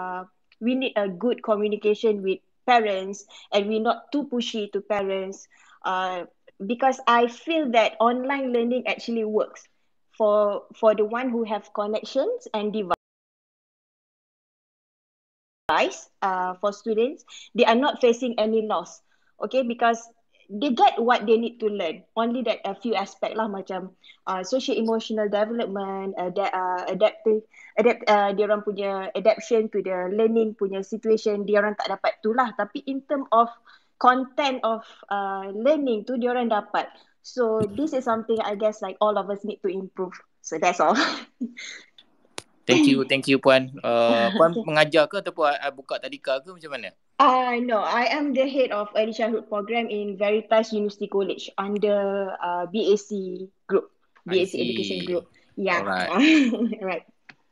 Uh, we need a good communication with parents and we're not too pushy to parents uh, because i feel that online learning actually works for for the one who have connections and device uh, for students they are not facing any loss okay because they get what they need to learn. Only that a few aspect lah macam uh, social emotional development, uh, that, uh, adaptive, adapt, uh, dia orang punya adaptation to the learning punya situation, dia orang tak dapat tu lah. Tapi in term of content of uh, learning tu, dia orang dapat. So this is something I guess like all of us need to improve. So that's all. thank you, thank you Puan. Uh, Puan okay. mengajar ke ataupun uh, buka tadika ke macam mana? Uh, no, I am the head of early childhood program in Veritas University College under uh, BAC group, BAC education group. Yeah. All right. right.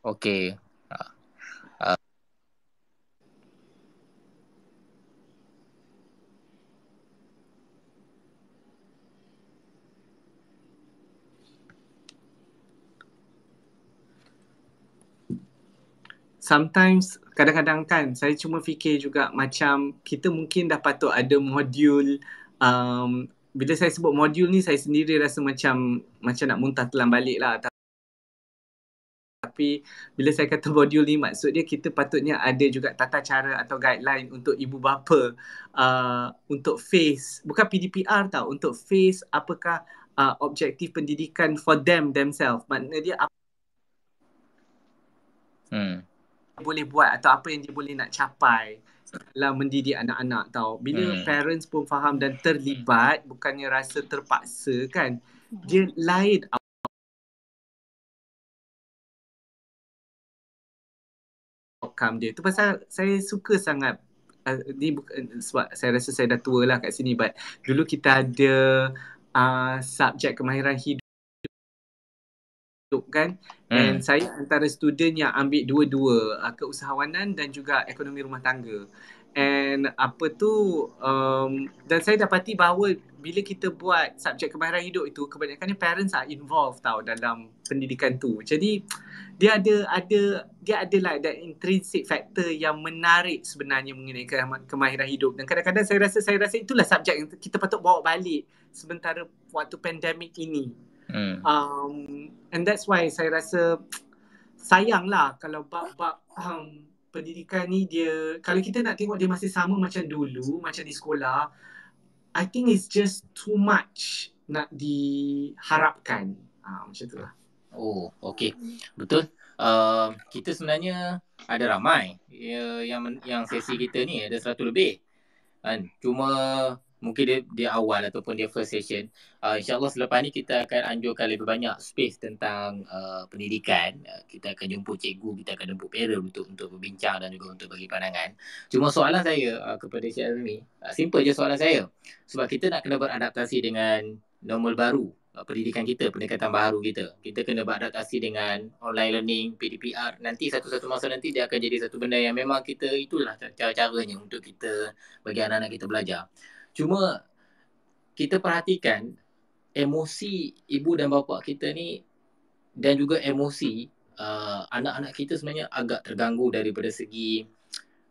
Okay. Uh, sometimes kadang-kadang kan saya cuma fikir juga macam kita mungkin dah patut ada modul um, bila saya sebut modul ni saya sendiri rasa macam macam nak muntah telan balik lah tapi bila saya kata modul ni maksud dia kita patutnya ada juga tata cara atau guideline untuk ibu bapa uh, untuk face bukan PDPR tau untuk face apakah uh, objektif pendidikan for them themselves maknanya dia apa hmm boleh buat atau apa yang dia boleh nak capai dalam mendidik anak-anak tau. Bila hmm. parents pun faham dan terlibat bukannya rasa terpaksa kan. Dia lain outcome dia. Tu pasal saya suka sangat uh, ni bukan uh, sebab saya rasa saya dah tua lah kat sini but dulu kita ada uh, subjek kemahiran hidup hidup kan hmm. dan saya antara student yang ambil dua-dua uh, keusahawanan dan juga ekonomi rumah tangga and apa tu um, dan saya dapati bahawa bila kita buat subjek kemahiran hidup itu kebanyakannya parents are involved tau dalam pendidikan tu jadi dia ada ada dia ada lah like that intrinsic factor yang menarik sebenarnya mengenai ke- kemahiran hidup dan kadang-kadang saya rasa saya rasa itulah subjek yang kita patut bawa balik sementara waktu pandemik ini Hmm. Um, and that's why saya rasa sayang lah kalau bab-bab um, pendidikan ni dia, kalau kita nak tengok dia masih sama macam dulu, macam di sekolah, I think it's just too much nak diharapkan. Uh, macam tu lah. Oh, okay. Betul. Uh, kita sebenarnya ada ramai uh, yang yang sesi kita ni ada 100 lebih kan cuma mungkin dia dia awal ataupun dia first session uh, insyaallah selepas ni kita akan anjurkan lebih banyak space tentang uh, pendidikan uh, kita akan jumpa cikgu kita akan jumpa parent untuk untuk berbincang dan juga untuk bagi pandangan cuma soalan saya uh, kepada Cik Azmi uh, simple je soalan saya sebab kita nak kena beradaptasi dengan normal baru pendidikan kita, pendekatan baru kita. Kita kena beradaptasi dengan online learning, PDPR. Nanti satu-satu masa nanti dia akan jadi satu benda yang memang kita itulah cara-caranya untuk kita bagi anak-anak kita belajar. Cuma kita perhatikan emosi ibu dan bapa kita ni dan juga emosi uh, anak-anak kita sebenarnya agak terganggu daripada segi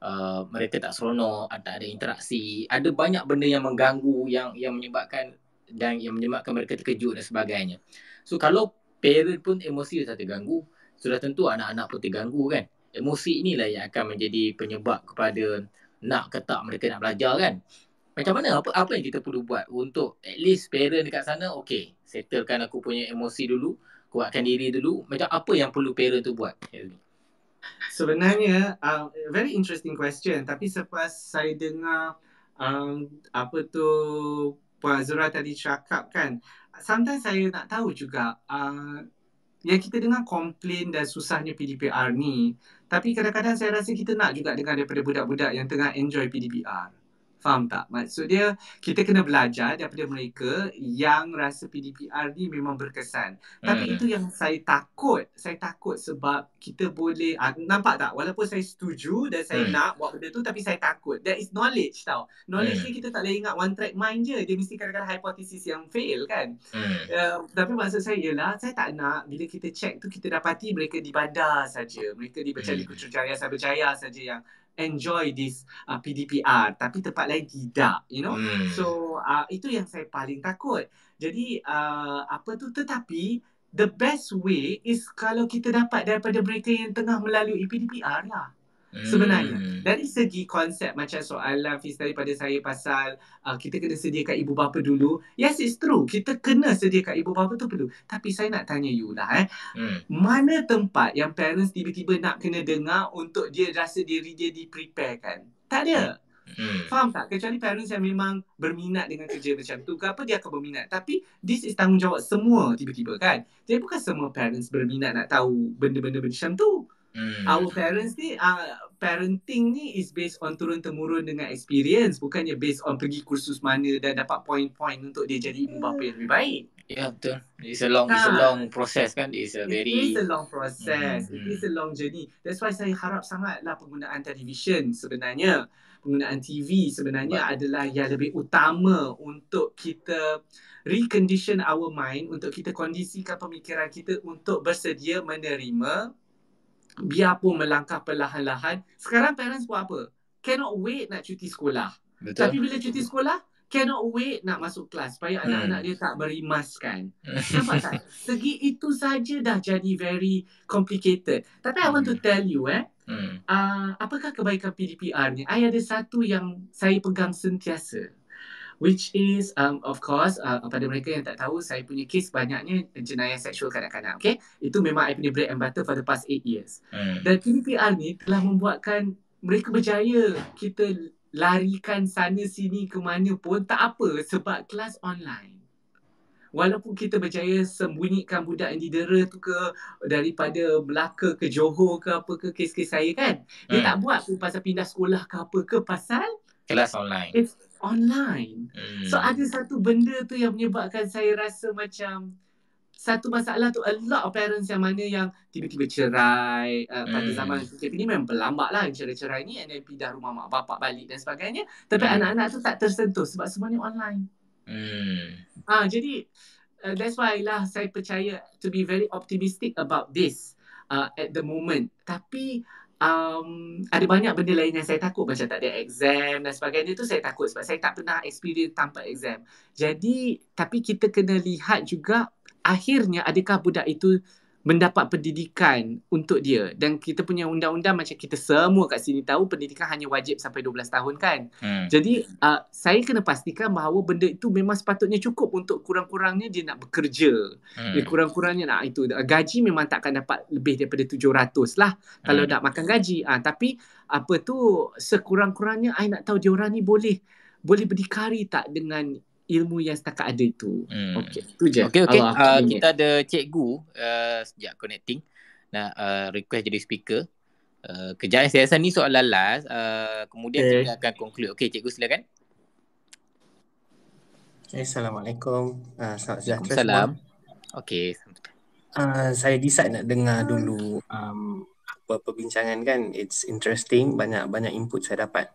uh, mereka tak seronok, tak ada interaksi. Ada banyak benda yang mengganggu yang yang menyebabkan dan yang menyebabkan mereka terkejut dan sebagainya. So kalau parent pun emosi dia tak terganggu, sudah tentu anak-anak pun terganggu kan. Emosi inilah yang akan menjadi penyebab kepada nak ke tak mereka nak belajar kan macam mana apa apa yang kita perlu buat untuk at least parent dekat sana okay settlekan aku punya emosi dulu kuatkan diri dulu macam apa yang perlu parent tu buat sebenarnya um, very interesting question tapi selepas saya dengar um, apa tu Puan Zura tadi cakap kan sometimes saya nak tahu juga uh, yang kita dengar komplain dan susahnya PDPR ni tapi kadang-kadang saya rasa kita nak juga dengar daripada budak-budak yang tengah enjoy PDPR Faham tak? Maksudnya kita kena belajar daripada mereka yang rasa PDPR ni memang berkesan. Tapi hmm. itu yang saya takut. Saya takut sebab kita boleh uh, nampak tak walaupun saya setuju dan saya hmm. nak buat benda tu tapi saya takut. That is knowledge tau. Knowledge hmm. ni kita tak boleh ingat one track mind je. Dia mesti kadang-kadang hipotesis yang fail kan. Hmm. Uh, tapi maksud saya ialah saya tak nak bila kita check tu kita dapati mereka di bandar saja. Mereka di Percaya hmm. Kucur Jaya Sabah Jaya saja yang enjoy this uh, PDPR tapi tempat lain tidak you know hmm. so uh, itu yang saya paling takut jadi uh, apa tu tetapi the best way is kalau kita dapat daripada mereka yang tengah melalui PDPR lah sebenarnya hmm. dari segi konsep macam soalan fiz daripada saya pasal uh, kita kena sediakan ibu bapa dulu yes it's true kita kena sediakan ibu bapa tu perlu tapi saya nak tanya you lah eh hmm. mana tempat yang parents tiba-tiba nak kena dengar untuk dia rasa diri dia diprepekan tak ada hmm. faham tak kecuali parents yang memang berminat dengan kerja macam tu ke apa dia akan berminat tapi this is tanggungjawab semua tiba-tiba kan jadi bukan semua parents berminat nak tahu benda-benda macam tu Hmm. Our parents ni uh, parenting ni is based on turun temurun dengan experience bukannya based on pergi kursus mana dan dapat point-point untuk dia jadi ibu bapa yang lebih baik. Ya yeah, betul. It's a long it's a ah. long process kan. It's a very It's a long process. hmm It's hmm. a long journey. That's why saya harap sangatlah penggunaan television sebenarnya penggunaan TV sebenarnya But... adalah yang lebih utama untuk kita recondition our mind untuk kita kondisikan pemikiran kita untuk bersedia menerima biarpun melangkah perlahan-lahan sekarang parents buat apa cannot wait nak cuti sekolah Betul. tapi bila cuti sekolah cannot wait nak masuk kelas supaya hmm. anak-anak dia tak berimaskan nampak tak segi itu saja dah jadi very complicated tapi hmm. i want to hmm. tell you eh hmm. uh, apakah kebaikan PDPR ni i ada satu yang saya pegang sentiasa which is um, of course uh, pada mereka yang tak tahu saya punya kes banyaknya jenayah seksual kanak-kanak okay? itu memang saya punya bread and butter for the past 8 years hmm. dan TPR ni telah membuatkan mereka berjaya kita larikan sana sini ke mana pun tak apa sebab kelas online Walaupun kita berjaya sembunyikan budak yang didera tu ke daripada Melaka ke Johor ke apa ke kes-kes saya kan. Dia hmm. tak buat pun pasal pindah sekolah ke apa ke pasal kelas online. It's online. Mm. So hmm. ada satu benda tu yang menyebabkan saya rasa macam satu masalah tu a lot of parents yang mana yang tiba-tiba cerai uh, pada hmm. zaman KP ni memang berlambak lah cerai-cerai ni and then pindah rumah mak bapak balik dan sebagainya. Tapi mm. anak-anak tu tak tersentuh sebab semuanya online. Mm. Ah, jadi uh, that's why lah saya percaya to be very optimistic about this uh, at the moment. Tapi um, ada banyak benda lain yang saya takut macam tak ada exam dan sebagainya tu saya takut sebab saya tak pernah experience tanpa exam. Jadi tapi kita kena lihat juga akhirnya adakah budak itu mendapat pendidikan untuk dia dan kita punya undang-undang macam kita semua kat sini tahu pendidikan hanya wajib sampai 12 tahun kan hmm. jadi uh, saya kena pastikan bahawa benda itu memang sepatutnya cukup untuk kurang-kurangnya dia nak bekerja hmm. dia kurang-kurangnya nak itu uh, gaji memang takkan dapat lebih daripada 700 lah kalau hmm. nak makan gaji uh, tapi apa tu sekurang-kurangnya saya nak tahu dia orang ni boleh boleh berdikari tak dengan ilmu yang setakat ada itu, Hmm. Okey, tu je. Okey, okey. Uh, kita ada cikgu uh, sejak connecting nak uh, request jadi speaker. Uh, kejap, saya rasa ni soalan last. Uh, kemudian okay. kita akan conclude. Okey, cikgu silakan. Okay, Assalamualaikum. Uh, ah, salam sejahtera Assalamualaikum. semua. Okey. Uh, saya decide nak dengar dulu um, perbincangan kan. It's interesting. Banyak-banyak input saya dapat.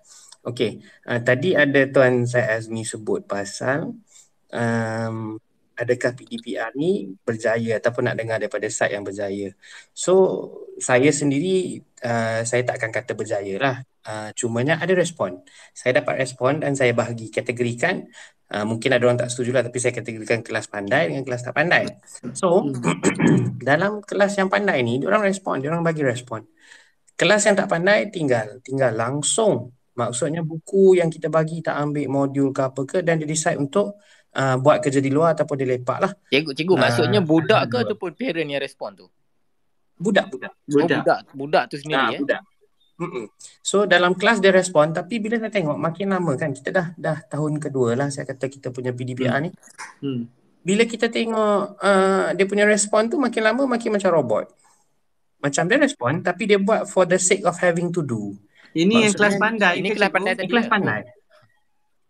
Okey, uh, tadi ada Tuan Syed Azmi sebut pasal um, adakah PDPR ni berjaya ataupun nak dengar daripada side yang berjaya. So, saya sendiri, uh, saya tak akan kata berjaya lah. Uh, cumanya ada respon. Saya dapat respon dan saya bahagi kategorikan. Uh, mungkin ada orang tak setuju lah tapi saya kategorikan kelas pandai dengan kelas tak pandai. So, dalam kelas yang pandai ni, orang respon, orang bagi respon. Kelas yang tak pandai tinggal, tinggal langsung Maksudnya buku yang kita bagi tak ambil modul ke apa ke dan dia decide untuk uh, buat kerja di luar ataupun dia lepak lah. Cikgu, cikgu uh, maksudnya ah. budak ke ataupun parent yang respon tu? Budak. Budak. Oh, budak. Budak tu sendiri ya? Nah, eh. Budak. Mm-mm. So dalam kelas dia respon tapi bila saya tengok makin lama kan kita dah dah tahun kedua lah saya kata kita punya PDPR hmm. ni. Hmm. Bila kita tengok uh, dia punya respon tu makin lama makin macam robot. Macam dia respon tapi dia buat for the sake of having to do. Ini yang kelas pandai. Ini kelas pandai. Ini kelas ya? pandai.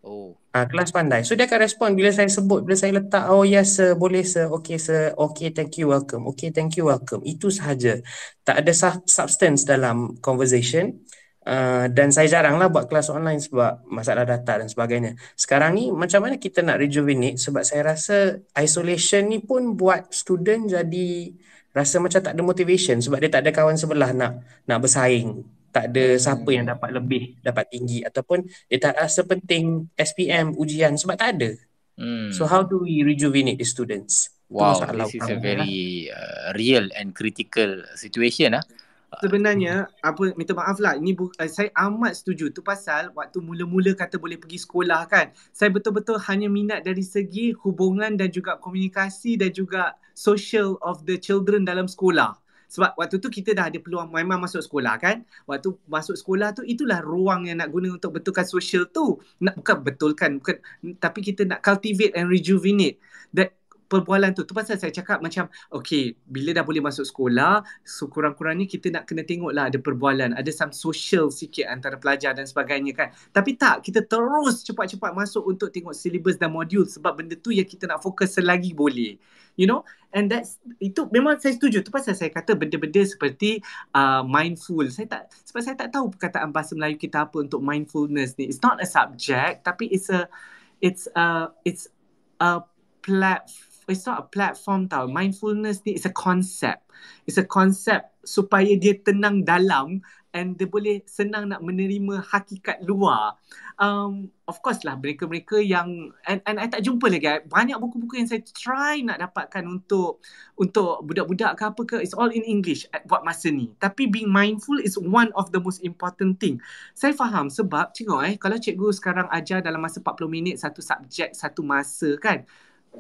Oh. oh. Ah, kelas pandai. So dia akan respon bila saya sebut, bila saya letak, oh yes sir, boleh sir, okay sir, okay thank you, welcome, okay thank you, welcome. Itu sahaja. Tak ada substance dalam conversation. Uh, dan saya jaranglah buat kelas online sebab masalah data dan sebagainya. Sekarang ni macam mana kita nak rejuvenate sebab saya rasa isolation ni pun buat student jadi rasa macam tak ada motivation sebab dia tak ada kawan sebelah nak nak bersaing tak ada hmm, siapa yang dapat lebih dapat tinggi ataupun dia tak rasa penting SPM ujian sebab tak ada hmm. so how do we rejuvenate the students wow this is a very lah. uh, real and critical situation ah sebenarnya hmm. apa minta maaf lah ini bu, uh, saya amat setuju tu pasal waktu mula-mula kata boleh pergi sekolah kan saya betul-betul hanya minat dari segi hubungan dan juga komunikasi dan juga social of the children dalam sekolah sebab waktu tu kita dah ada peluang memang masuk sekolah kan. Waktu masuk sekolah tu itulah ruang yang nak guna untuk betulkan social tu. Nak bukan betulkan bukan tapi kita nak cultivate and rejuvenate that perbualan tu. Tu pasal saya cakap macam, okay, bila dah boleh masuk sekolah, sekurang-kurangnya kita nak kena tengok lah ada perbualan, ada some social sikit antara pelajar dan sebagainya kan. Tapi tak, kita terus cepat-cepat masuk untuk tengok syllabus dan modul sebab benda tu yang kita nak fokus selagi boleh. You know, and that's, itu memang saya setuju. Tu pasal saya kata benda-benda seperti uh, mindful. Saya tak, sebab saya tak tahu perkataan bahasa Melayu kita apa untuk mindfulness ni. It's not a subject, tapi it's a, it's a, it's a platform it's not a platform tau. Mindfulness ni is a concept. It's a concept supaya dia tenang dalam and dia boleh senang nak menerima hakikat luar. Um, of course lah mereka-mereka yang and, and I tak jumpa lagi. Banyak buku-buku yang saya try nak dapatkan untuk untuk budak-budak ke apa ke. It's all in English at buat masa ni. Tapi being mindful is one of the most important thing. Saya faham sebab tengok eh kalau cikgu sekarang ajar dalam masa 40 minit satu subjek satu masa kan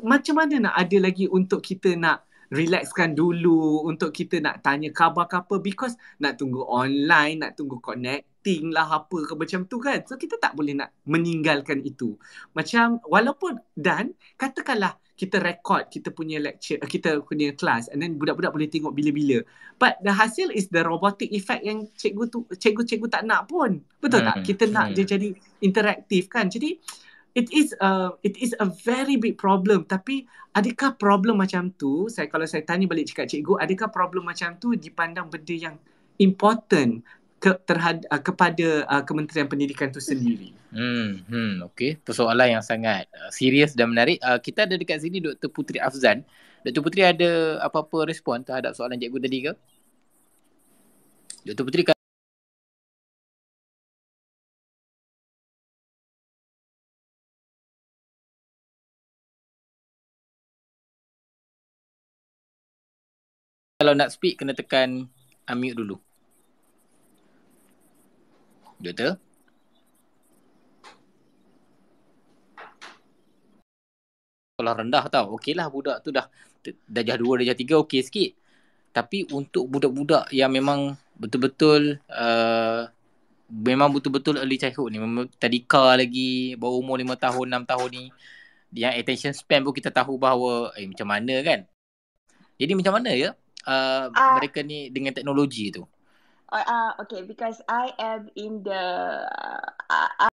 macam mana nak ada lagi untuk kita nak relaxkan dulu untuk kita nak tanya khabar ke apa because nak tunggu online nak tunggu connecting lah apa ke macam tu kan so kita tak boleh nak meninggalkan itu macam walaupun dan katakanlah kita record kita punya lecture eh, kita punya kelas and then budak-budak boleh tengok bila-bila but the hasil is the robotic effect yang cikgu tu cikgu-cikgu tak nak pun betul hmm. tak kita hmm. nak dia jadi interaktif kan jadi uh, it is a it is a very big problem tapi adakah problem macam tu saya kalau saya tanya balik cakap cikgu adakah problem macam tu dipandang benda yang important ke, terhad, uh, kepada uh, Kementerian Pendidikan tu sendiri. Hmm, hmm okey. Persoalan yang sangat uh, serius dan menarik. Uh, kita ada dekat sini Dr. Putri Afzan. Dr. Putri ada apa-apa respon terhadap soalan cikgu tadi ke? Dr. Putri kalau nak speak kena tekan unmute dulu. Doktor? Kalau rendah tau. Okeylah budak tu dah darjah dua, darjah tiga, okey sikit. Tapi untuk budak-budak yang memang betul-betul uh, memang betul-betul early childhood ni. Tadika lagi, baru umur lima tahun, enam tahun ni. Yang attention span pun kita tahu bahawa eh, macam mana kan. Jadi macam mana ya? uh, uh, mereka ni dengan teknologi tu? Uh, uh, okay, because I am in the uh, I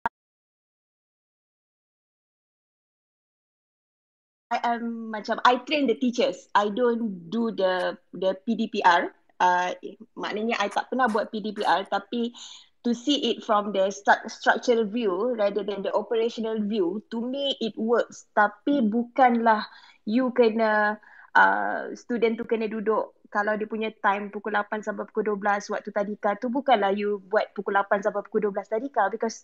am macam I train the teachers. I don't do the the PDPR. Uh, maknanya I tak pernah buat PDPR tapi to see it from the st- structural view rather than the operational view to me it works tapi bukanlah you kena uh, student tu kena duduk kalau dia punya time pukul 8 sampai pukul 12 waktu tadika tu bukanlah you buat pukul 8 sampai pukul 12 tadika because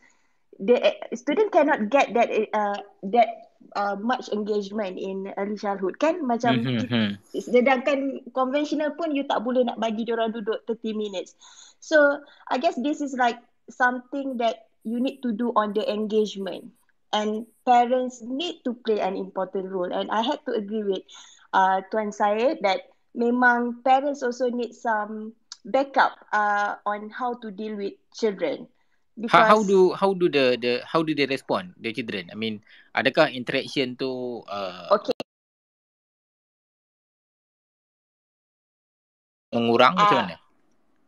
the eh, student cannot get that eh, uh, that uh, much engagement in early childhood kan macam mhm, mhm. sedangkan conventional pun you tak boleh nak bagi dia orang duduk 30 minutes so i guess this is like something that you need to do on the engagement and parents need to play an important role and i had to agree with uh, tuan Syed that memang parents also need some backup uh, on how to deal with children. Because how, how do how do the the how do they respond the children? I mean, adakah interaction tu? Uh, okay. Mengurang macam uh, mana?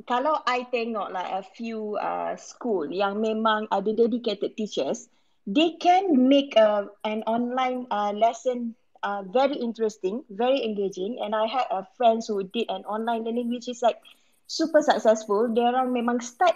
Kalau I tengok lah like, a few uh, school yang memang ada dedicated teachers, they can make a uh, an online uh, lesson uh, very interesting, very engaging. And I had a friends who did an online learning which is like super successful. They orang memang start,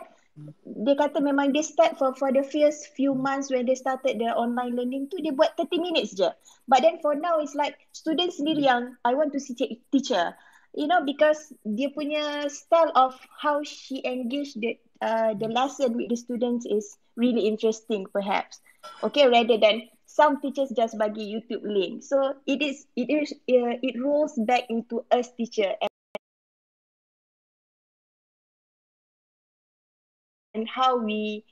They kata memang they start for for the first few months when they started their online learning tu, they buat 30 minutes je. But then for now, it's like student sendiri yang I want to see teacher. You know, because dia punya style of how she engage the uh, the lesson with the students is really interesting perhaps. Okay, rather than some teachers just bagi YouTube link. So it is it is uh, it rolls back into us teacher and and how we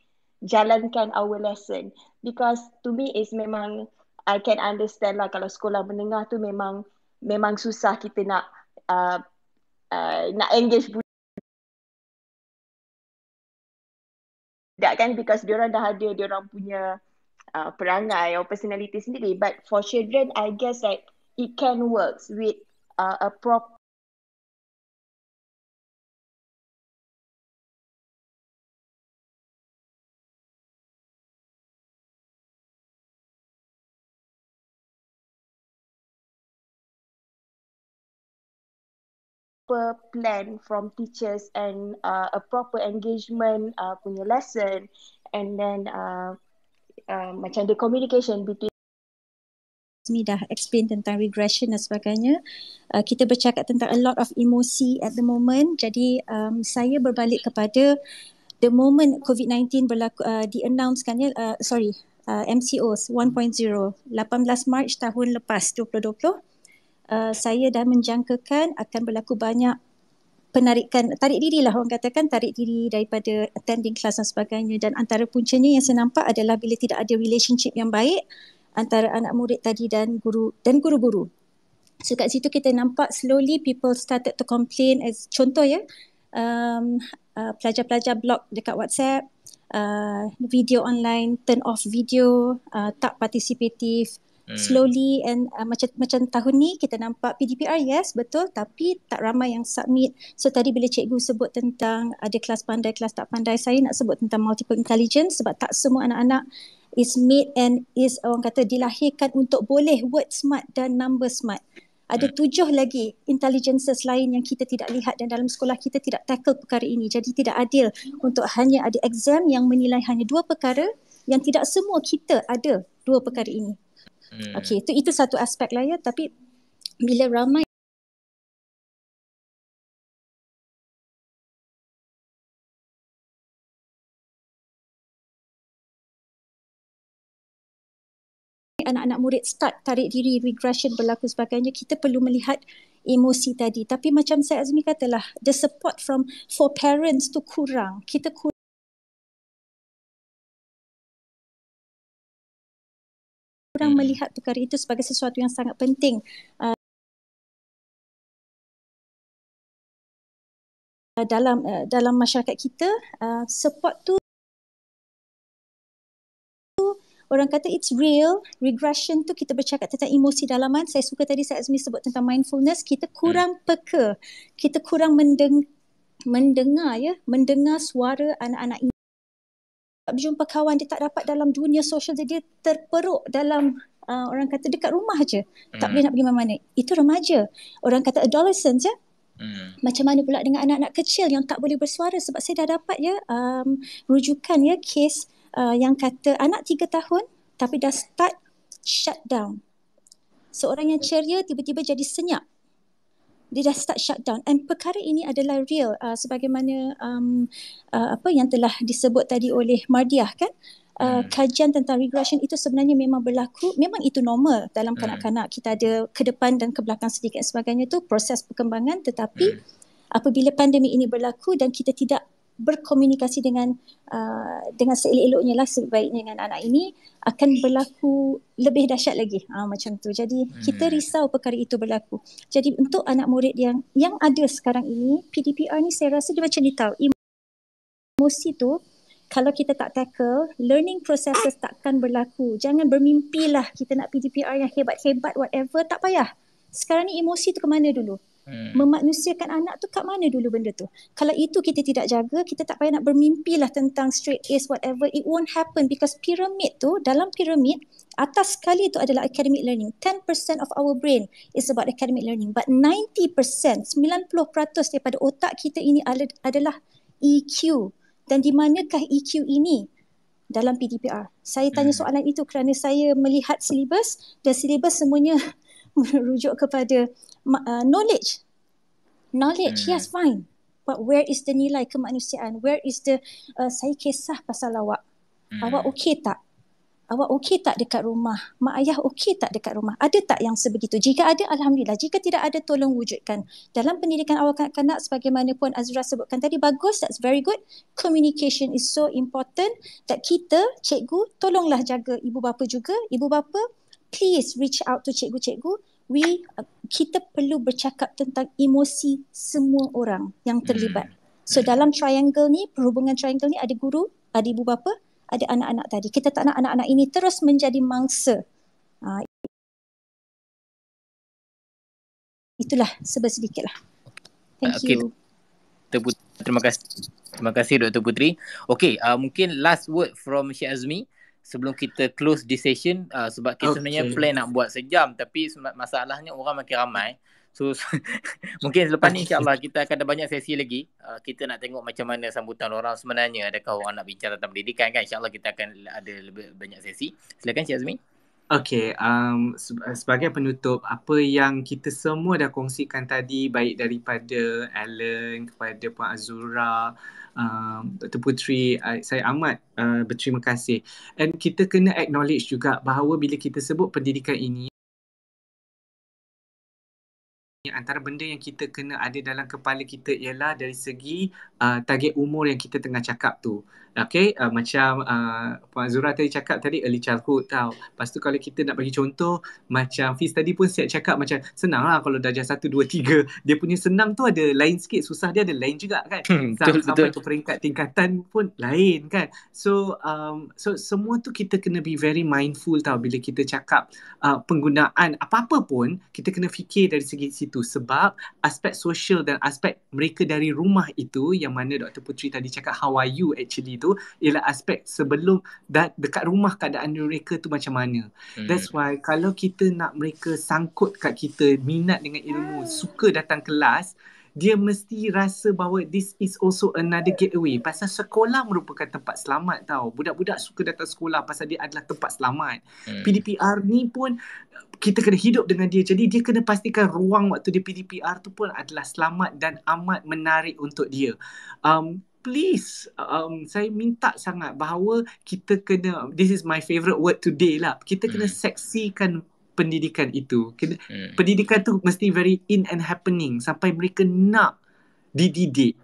jalankan our lesson. Because to me is memang I can understand lah kalau sekolah menengah tu memang memang susah kita nak uh, uh, nak engage budak kan because diorang dah ada diorang punya uh, perangai or personality sendiri but for children I guess like it can works with uh, a proper proper plan from teachers and uh, a proper engagement uh, punya lesson and then uh, um, macam the communication between Mi dah explain tentang regression dan sebagainya. Uh, kita bercakap tentang a lot of emosi at the moment. Jadi um, saya berbalik kepada the moment COVID-19 berlaku, uh, di-announcekan, ya, uh, sorry, uh, MCO 1.0, 18 Mac tahun lepas 2020, uh, saya dah menjangkakan akan berlaku banyak penarikan tarik diri lah orang katakan tarik diri daripada attending class dan sebagainya dan antara puncanya yang saya nampak adalah bila tidak ada relationship yang baik antara anak murid tadi dan guru dan guru-guru. So kat situ kita nampak slowly people started to complain as contoh ya um, uh, pelajar-pelajar blog dekat WhatsApp, uh, video online, turn off video, uh, tak participative, Hmm. slowly and uh, macam macam tahun ni kita nampak PDPR yes betul tapi tak ramai yang submit so tadi bila cikgu sebut tentang ada kelas pandai kelas tak pandai saya nak sebut tentang multiple intelligence sebab tak semua anak-anak is made and is orang kata dilahirkan untuk boleh word smart dan number smart ada hmm. tujuh lagi intelligences lain yang kita tidak lihat dan dalam sekolah kita tidak tackle perkara ini jadi tidak adil untuk hanya ada exam yang menilai hanya dua perkara yang tidak semua kita ada dua perkara ini Hmm. Okay, itu itu satu aspek lah ya. Tapi bila ramai anak-anak murid start tarik diri regression berlaku sebagainya kita perlu melihat emosi tadi tapi macam saya Azmi katalah the support from for parents tu kurang kita kurang kurang hmm. melihat perkara itu sebagai sesuatu yang sangat penting uh, dalam uh, dalam masyarakat kita uh, support tu orang kata it's real regression tu kita bercakap tentang emosi dalaman saya suka tadi saya Azmi sebut tentang mindfulness kita hmm. kurang hmm. peka kita kurang mendeng- mendengar ya mendengar suara anak-anak ini jumpa kawan dia tak dapat dalam dunia sosial jadi dia terperuk dalam uh, orang kata dekat rumah aja hmm. tak boleh hmm. nak pergi mana-mana itu remaja orang kata adolescent ya Hmm. Macam mana pula dengan anak-anak kecil yang tak boleh bersuara sebab saya dah dapat ya um, rujukan ya kes uh, yang kata anak 3 tahun tapi dah start shutdown. Seorang yang ceria tiba-tiba jadi senyap dia dah start down, and perkara ini adalah real uh, sebagaimana um, uh, apa yang telah disebut tadi oleh Mardiah kan uh, hmm. kajian tentang regression itu sebenarnya memang berlaku memang itu normal dalam hmm. kanak-kanak kita ada ke depan dan ke belakang sedikit sebagainya itu proses perkembangan tetapi hmm. apabila pandemik ini berlaku dan kita tidak berkomunikasi dengan uh, dengan seelok-eloknya lah sebaiknya dengan anak ini akan berlaku lebih dahsyat lagi ha, macam tu. Jadi hmm. kita risau perkara itu berlaku. Jadi untuk anak murid yang yang ada sekarang ini PDPR ni saya rasa dia macam ni tahu emosi tu kalau kita tak tackle, learning processes takkan berlaku. Jangan bermimpilah kita nak PDPR yang hebat-hebat whatever, tak payah. Sekarang ni emosi tu ke mana dulu? Hmm. memanusiakan anak tu kat mana dulu benda tu kalau itu kita tidak jaga kita tak payah nak bermimpi lah tentang straight A's whatever it won't happen because pyramid tu dalam pyramid atas sekali tu adalah academic learning 10% of our brain is about academic learning but 90% 90% daripada otak kita ini adalah EQ dan di manakah EQ ini dalam PDPR saya tanya hmm. soalan itu kerana saya melihat silibus dan silibus semuanya merujuk kepada uh, knowledge. Knowledge, mm. yes, fine. But where is the nilai kemanusiaan? Where is the uh, saya kisah pasal awak? Mm. Awak okey tak? Awak okey tak dekat rumah? Mak ayah okey tak dekat rumah? Ada tak yang sebegitu? Jika ada, Alhamdulillah. Jika tidak ada, tolong wujudkan. Dalam pendidikan awak kanak-kanak, sebagaimana pun Azra sebutkan tadi, bagus, that's very good. Communication is so important that kita, cikgu, tolonglah jaga ibu bapa juga. Ibu bapa, please reach out to cikgu-cikgu we uh, kita perlu bercakap tentang emosi semua orang yang terlibat hmm. so dalam triangle ni perhubungan triangle ni ada guru ada ibu bapa ada anak-anak tadi kita tak nak anak-anak ini terus menjadi mangsa uh, itulah sebab sedikitlah thank okay. you terima kasih terima kasih Dr Putri Okay, uh, ah, mungkin last word from Syazmi Azmi sebelum kita close the session uh, sebab kita okay. sebenarnya plan nak buat sejam tapi masalahnya orang makin ramai. So mungkin selepas ni insyaAllah kita akan ada banyak sesi lagi. Uh, kita nak tengok macam mana sambutan orang sebenarnya. Adakah orang nak bincang tentang pendidikan kan? InsyaAllah kita akan ada lebih banyak sesi. Silakan Cik Azmi. Okay, um, eh, sebagai penutup, apa yang kita semua dah kongsikan tadi baik daripada Alan kepada Puan Azura, um, Dr. Putri, saya amat uh, berterima kasih. And kita kena acknowledge juga bahawa bila kita sebut pendidikan ini, antara benda yang kita kena ada dalam kepala kita ialah dari segi uh, target umur yang kita tengah cakap tu. Okay, uh, macam uh, Puan Zura tadi cakap tadi early childhood tau. Lepas tu kalau kita nak bagi contoh, macam Fiz tadi pun siap cakap macam senang lah kalau darjah 1, 2, 3. Dia punya senang tu ada lain sikit, susah dia ada lain juga kan. Hmm, Sam- sampai ke peringkat tingkatan pun lain kan. So, um, so semua tu kita kena be very mindful tau bila kita cakap uh, penggunaan apa-apa pun, kita kena fikir dari segi situ itu sebab aspek sosial dan aspek mereka dari rumah itu yang mana Dr. Putri tadi cakap how are you actually itu ialah aspek sebelum dat- dekat rumah keadaan mereka tu macam mana. Hmm. That's why kalau kita nak mereka sangkut kat kita minat dengan ilmu, hmm. suka datang kelas, dia mesti rasa bahawa this is also another gateway pasal sekolah merupakan tempat selamat tau budak-budak suka datang sekolah pasal dia adalah tempat selamat hmm. PDPR ni pun kita kena hidup dengan dia jadi dia kena pastikan ruang waktu di PDPR tu pun adalah selamat dan amat menarik untuk dia um please um saya minta sangat bahawa kita kena this is my favorite word today lah kita kena hmm. seksikan pendidikan itu. Kena, hmm. Pendidikan tu mesti very in and happening sampai mereka nak dididik.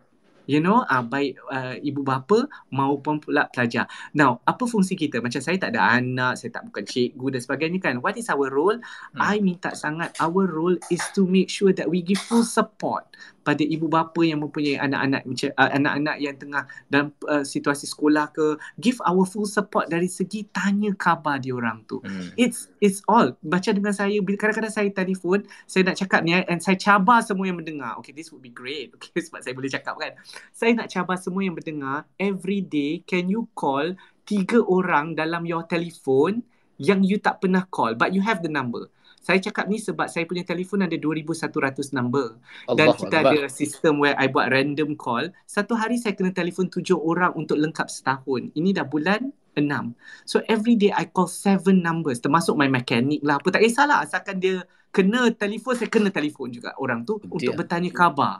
You know, uh, baik uh, ibu bapa maupun pula pelajar. Now, apa fungsi kita? Macam saya tak ada anak, saya tak bukan cikgu dan sebagainya kan. What is our role? Hmm. I minta sangat our role is to make sure that we give full support pada ibu bapa yang mempunyai anak-anak ah, anak-anak yang tengah dalam uh, situasi sekolah ke give our full support dari segi tanya khabar dia orang tu hmm. it's it's all baca dengan saya kadang-kadang saya telefon saya nak cakap ni and saya cabar semua yang mendengar okay this would be great okay sebab saya boleh cakap kan saya nak cabar semua yang mendengar every day can you call tiga orang dalam your telefon yang you tak pernah call but you have the number saya cakap ni sebab saya punya telefon ada 2100 number dan kita Allah. ada sistem where I buat random call. Satu hari saya kena telefon tujuh orang untuk lengkap setahun. Ini dah bulan enam So every day I call seven numbers termasuk my mechanic lah. Apa tak kisahlah asalkan dia kena telefon saya kena telefon juga orang tu dia. untuk lah. bertanya khabar.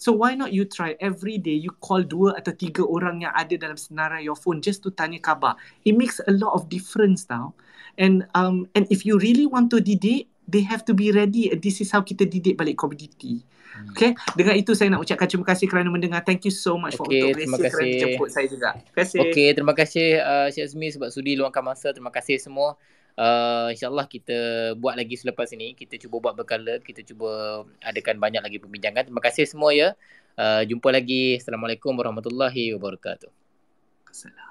So why not you try every day you call dua atau tiga orang yang ada dalam senarai your phone just to tanya khabar. It makes a lot of difference now. And um and if you really want to didik, they have to be ready. This is how kita didik balik community. Hmm. Okay, dengan itu saya nak ucapkan terima kasih kerana mendengar. Thank you so much okay, for terima kasih. kerana jemput saya juga. Terima kasih. Okay, terima kasih uh, Syazmi sebab sudi luangkan masa. Terima kasih semua uh, insyaallah kita buat lagi selepas ini kita cuba buat berkala kita cuba adakan banyak lagi pembincangan. terima kasih semua ya uh, jumpa lagi assalamualaikum warahmatullahi wabarakatuh assalamualaikum